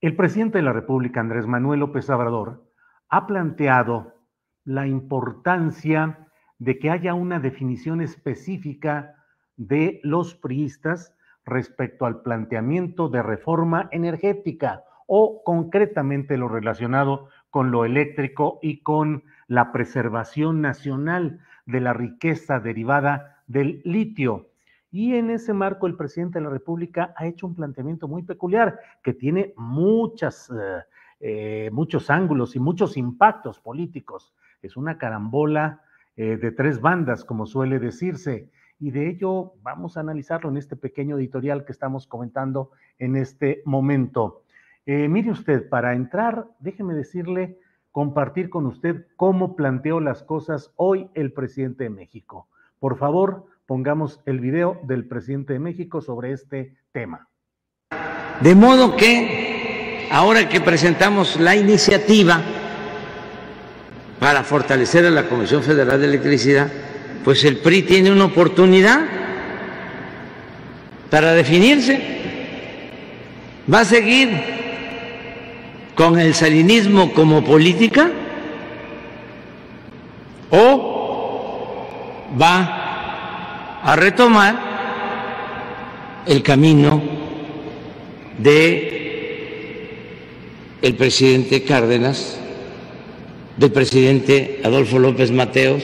El presidente de la República, Andrés Manuel López Obrador, ha planteado la importancia de que haya una definición específica de los priistas respecto al planteamiento de reforma energética o concretamente lo relacionado con lo eléctrico y con la preservación nacional de la riqueza derivada del litio. Y en ese marco el presidente de la República ha hecho un planteamiento muy peculiar que tiene muchas, eh, eh, muchos ángulos y muchos impactos políticos. Es una carambola eh, de tres bandas, como suele decirse. Y de ello vamos a analizarlo en este pequeño editorial que estamos comentando en este momento. mire usted, para entrar, déjeme decirle, compartir con usted cómo planteó las cosas hoy el presidente de México. Por favor, pongamos el video del presidente de México sobre este tema. De modo que ahora que presentamos la iniciativa para fortalecer a la Comisión Federal de Electricidad, pues el PRI tiene una oportunidad para definirse. ¿Va a seguir con el salinismo como política? ¿O va a a retomar el camino de el presidente Cárdenas, del presidente Adolfo López Mateos,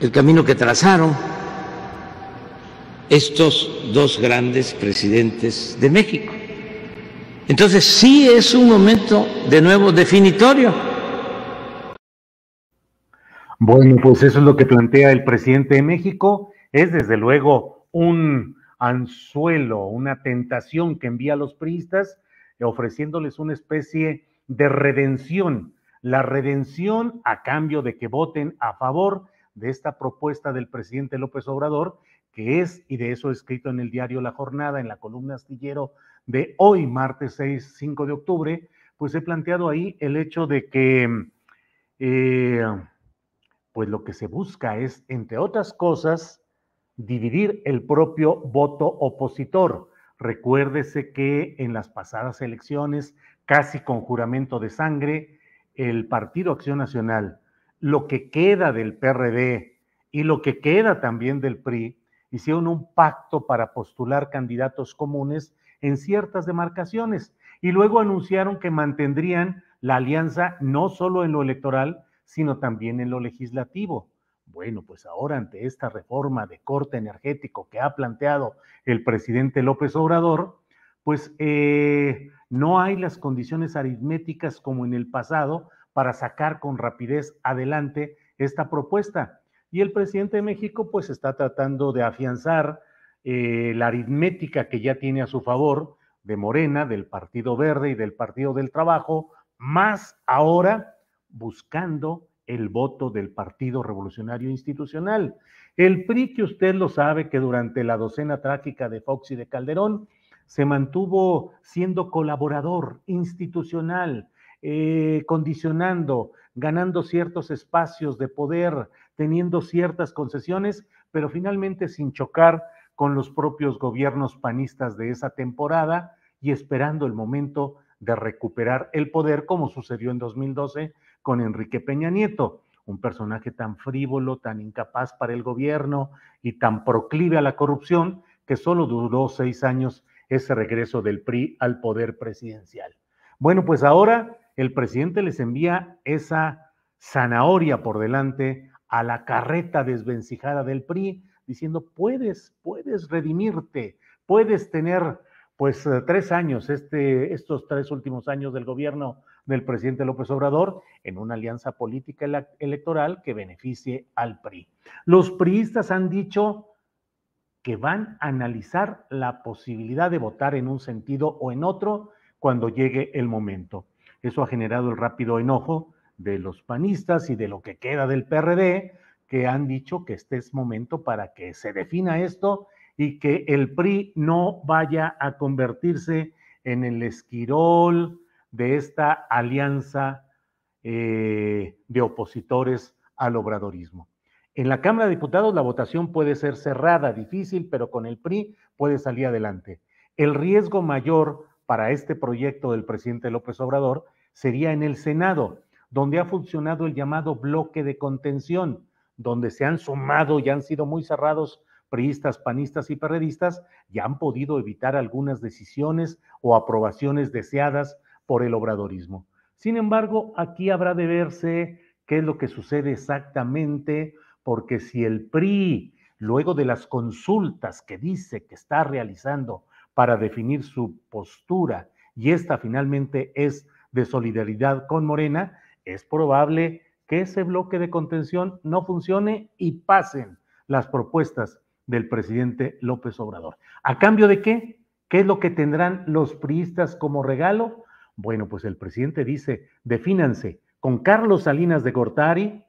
el camino que trazaron estos dos grandes presidentes de México. Entonces sí es un momento de nuevo definitorio. Bueno, pues eso es lo que plantea el presidente de México. Es desde luego un anzuelo, una tentación que envía a los priistas eh, ofreciéndoles una especie de redención. La redención a cambio de que voten a favor de esta propuesta del presidente López Obrador, que es, y de eso he escrito en el diario La Jornada, en la columna astillero de hoy, martes 6, 5 de octubre, pues he planteado ahí el hecho de que eh, pues lo que se busca es, entre otras cosas, dividir el propio voto opositor. Recuérdese que en las pasadas elecciones, casi con juramento de sangre, el Partido Acción Nacional, lo que queda del PRD y lo que queda también del PRI, hicieron un pacto para postular candidatos comunes en ciertas demarcaciones y luego anunciaron que mantendrían la alianza no solo en lo electoral, sino también en lo legislativo. Bueno, pues ahora ante esta reforma de corte energético que ha planteado el presidente López Obrador, pues eh, no hay las condiciones aritméticas como en el pasado para sacar con rapidez adelante esta propuesta. Y el presidente de México pues está tratando de afianzar eh, la aritmética que ya tiene a su favor de Morena, del Partido Verde y del Partido del Trabajo, más ahora buscando el voto del Partido Revolucionario Institucional. El PRI, que usted lo sabe, que durante la docena trágica de Fox y de Calderón, se mantuvo siendo colaborador institucional, eh, condicionando, ganando ciertos espacios de poder, teniendo ciertas concesiones, pero finalmente sin chocar con los propios gobiernos panistas de esa temporada y esperando el momento de recuperar el poder, como sucedió en 2012 con Enrique Peña Nieto, un personaje tan frívolo, tan incapaz para el gobierno y tan proclive a la corrupción que solo duró seis años ese regreso del PRI al poder presidencial. Bueno, pues ahora el presidente les envía esa zanahoria por delante a la carreta desvencijada del PRI, diciendo, puedes, puedes redimirte, puedes tener pues eh, tres años, este, estos tres últimos años del gobierno del presidente López Obrador, en una alianza política electoral que beneficie al PRI. Los priistas han dicho que van a analizar la posibilidad de votar en un sentido o en otro cuando llegue el momento. Eso ha generado el rápido enojo de los panistas y de lo que queda del PRD, que han dicho que este es momento para que se defina esto y que el PRI no vaya a convertirse en el esquirol de esta alianza eh, de opositores al obradorismo. En la Cámara de Diputados la votación puede ser cerrada, difícil, pero con el PRI puede salir adelante. El riesgo mayor para este proyecto del presidente López Obrador sería en el Senado, donde ha funcionado el llamado bloque de contención, donde se han sumado y han sido muy cerrados priistas, panistas y perredistas ya han podido evitar algunas decisiones o aprobaciones deseadas por el obradorismo. Sin embargo, aquí habrá de verse qué es lo que sucede exactamente, porque si el PRI, luego de las consultas que dice que está realizando para definir su postura, y esta finalmente es de solidaridad con Morena, es probable que ese bloque de contención no funcione y pasen las propuestas del presidente López Obrador. ¿A cambio de qué? ¿Qué es lo que tendrán los priistas como regalo? Bueno, pues el presidente dice, defínanse con Carlos Salinas de Gortari,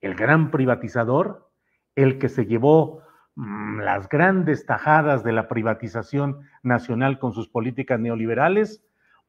el gran privatizador, el que se llevó mm, las grandes tajadas de la privatización nacional con sus políticas neoliberales,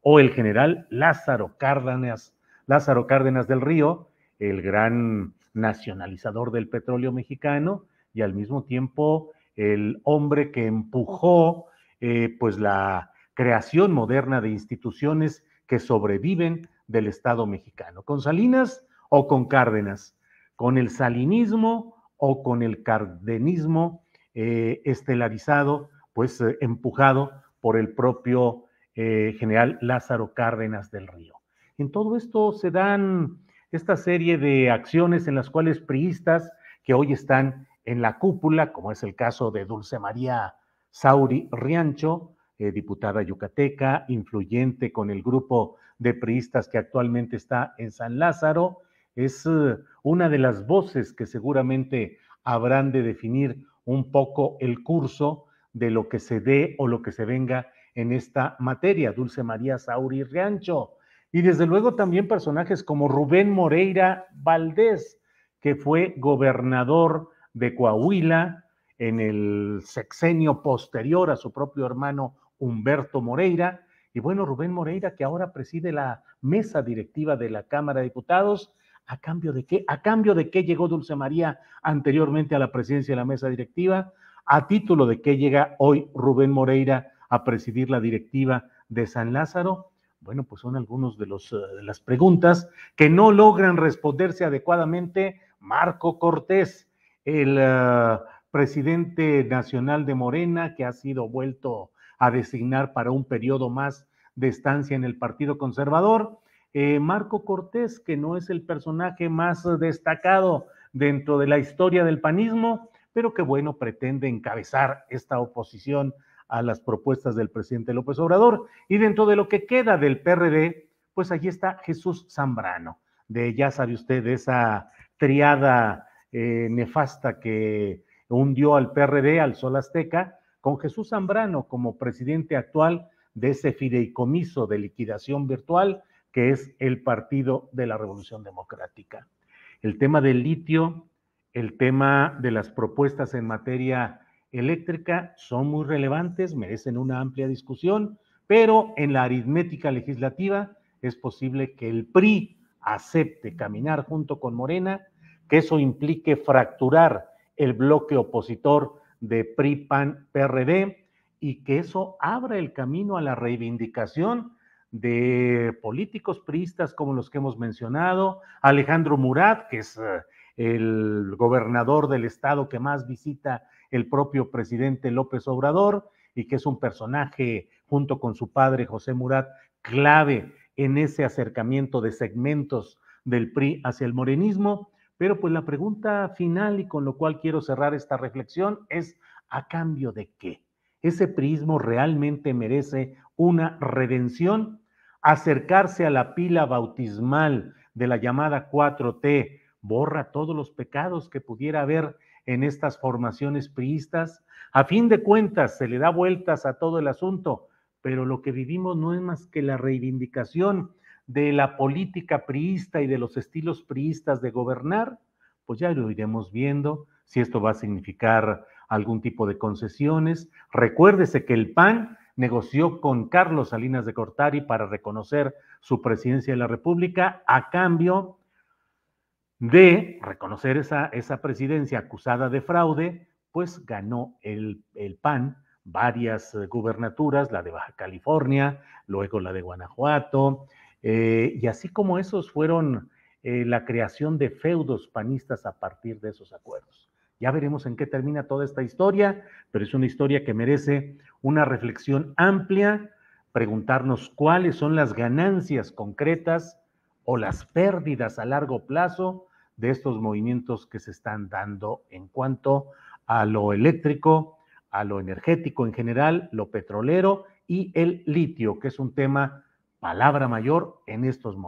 o el general Lázaro Cárdenas, Lázaro Cárdenas del Río, el gran nacionalizador del petróleo mexicano, y al mismo tiempo el hombre que empujó eh, pues la creación moderna de instituciones que sobreviven del Estado mexicano, con Salinas o con Cárdenas, con el salinismo o con el cardenismo eh, estelarizado, pues eh, empujado por el propio general Lázaro Cárdenas del Río. En todo esto se dan esta serie de acciones en las cuales priistas que hoy están en la cúpula, como es el caso de Dulce María Sauri Riancho, eh, diputada yucateca, influyente con el grupo de priistas que actualmente está en San Lázaro, es eh, una de las voces que seguramente habrán de definir un poco el curso de lo que se dé o lo que se venga en esta materia, Dulce María Sauri Riancho. Y desde luego también personajes como Rubén Moreira Valdés, que fue gobernador de Coahuila en el sexenio posterior a su propio hermano Humberto Moreira. Y bueno, Rubén Moreira, que ahora preside la mesa directiva de la Cámara de Diputados, ¿a cambio de qué? ¿A cambio de llegó Dulce María anteriormente a la presidencia de la mesa directiva? ¿A título de qué llega hoy Rubén Moreira a presidir la directiva de San Lázaro? Bueno, pues son algunas de, los, eh, de las preguntas que no logran responderse adecuadamente Marco Cortés, el eh, presidente nacional de Morena, que ha sido vuelto a designar para un periodo más de estancia en el Partido Conservador, eh, Marco Cortés, que no es el personaje más destacado dentro de la historia del panismo, pero que bueno, pretende encabezar esta oposición a las propuestas del presidente López Obrador. Y dentro de lo que queda del PRD, pues allí está Jesús Zambrano, de ya sabe usted, esa triada eh, nefasta que hundió al PRD, al Sol Azteca, con Jesús Zambrano como presidente actual de ese fideicomiso de liquidación virtual que es el Partido de la Revolución Democrática. El tema del litio, el tema de las propuestas en materia eléctrica son muy relevantes, merecen una amplia discusión, pero en la aritmética legislativa es posible que el PRI acepte caminar junto con Morena que eso implique fracturar el bloque opositor de PRI, PAN, PRD y que eso abra el camino a la reivindicación de políticos priistas como los que hemos mencionado, Alejandro Murat, que es eh, el gobernador del estado que más visita el propio presidente López Obrador y que es un personaje junto con su padre José Murat clave en ese acercamiento de segmentos del PRI hacia el morenismo pero pues la pregunta final y con lo cual quiero cerrar esta reflexión es, ¿a cambio de qué? ¿Ese prismo realmente merece una redención? ¿Acercarse a la pila bautismal de la llamada 4T borra todos los pecados que pudiera haber en estas formaciones priistas? A fin de cuentas, se le da vueltas a todo el asunto, pero lo que vivimos no es más que la reivindicación de la política priista y de los estilos priistas de gobernar, pues ya lo iremos viendo si esto va a significar algún tipo de concesiones. Recuérdese que el PAN negoció con Carlos Salinas de Cortari para reconocer su presidencia de la República a cambio de reconocer esa, esa presidencia acusada de fraude, pues ganó el, el PAN varias gubernaturas, la de Baja California, luego la de Guanajuato, eh, y así como esos fueron eh, la creación de feudos panistas a partir de esos acuerdos. Ya veremos en qué termina toda esta historia, pero es una historia que merece una reflexión amplia, preguntarnos cuáles son las ganancias concretas o las pérdidas a largo plazo de estos movimientos que se están dando en cuanto a lo eléctrico, a lo energético en general, lo petrolero y el litio, que es un tema palabra mayor en estos momentos.